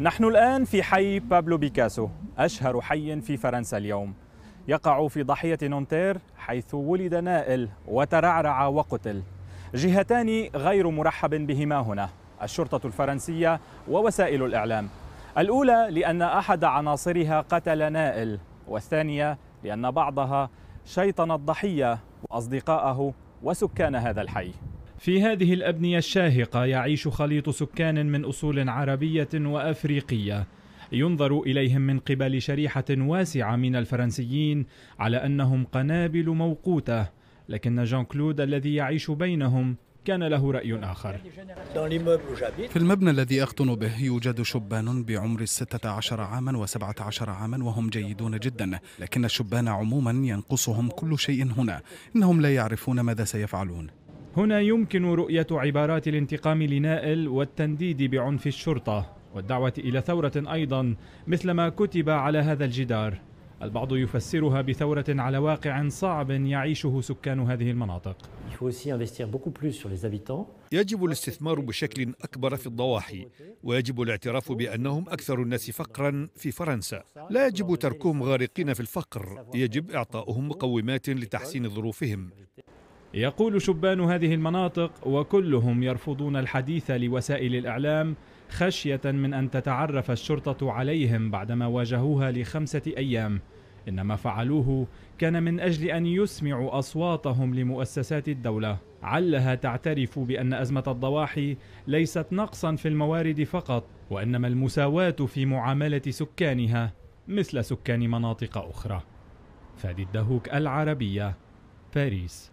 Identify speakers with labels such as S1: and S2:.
S1: نحن الآن في حي بابلو بيكاسو أشهر حي في فرنسا اليوم يقع في ضاحية نونتير حيث ولد نائل وترعرع وقتل جهتان غير مرحب بهما هنا الشرطة الفرنسية ووسائل الإعلام الأولى لأن أحد عناصرها قتل نائل والثانية لأن بعضها شيطن الضحية وأصدقائه وسكان هذا الحي في هذه الأبنية الشاهقة يعيش خليط سكان من أصول عربية وأفريقية ينظر إليهم من قبل شريحة واسعة من الفرنسيين على أنهم قنابل موقوتة لكن جان كلود الذي يعيش بينهم كان له رأي آخر في
S2: المبنى الذي أقطن به يوجد شبان بعمر الستة عشر عاما وسبعة عشر عاما وهم جيدون جدا لكن الشبان عموما ينقصهم كل شيء هنا إنهم لا يعرفون ماذا سيفعلون هنا
S1: يمكن رؤية عبارات الانتقام لنائل والتنديد بعنف الشرطة والدعوة إلى ثورة أيضا مثل ما كتب على هذا الجدار البعض يفسرها بثورة على واقع صعب يعيشه سكان هذه المناطق
S3: يجب الاستثمار بشكل أكبر في الضواحي ويجب الاعتراف بأنهم أكثر الناس فقرا في فرنسا لا يجب تركهم غارقين في الفقر
S1: يجب إعطاؤهم مقومات لتحسين ظروفهم يقول شبان هذه المناطق وكلهم يرفضون الحديث لوسائل الاعلام خشيه من ان تتعرف الشرطه عليهم بعدما واجهوها لخمسه ايام انما فعلوه كان من اجل ان يسمعوا اصواتهم لمؤسسات الدوله علها تعترف بان ازمه الضواحي ليست نقصا في الموارد فقط وانما المساواه في معامله سكانها مثل سكان مناطق اخرى فادي الدهوك العربيه باريس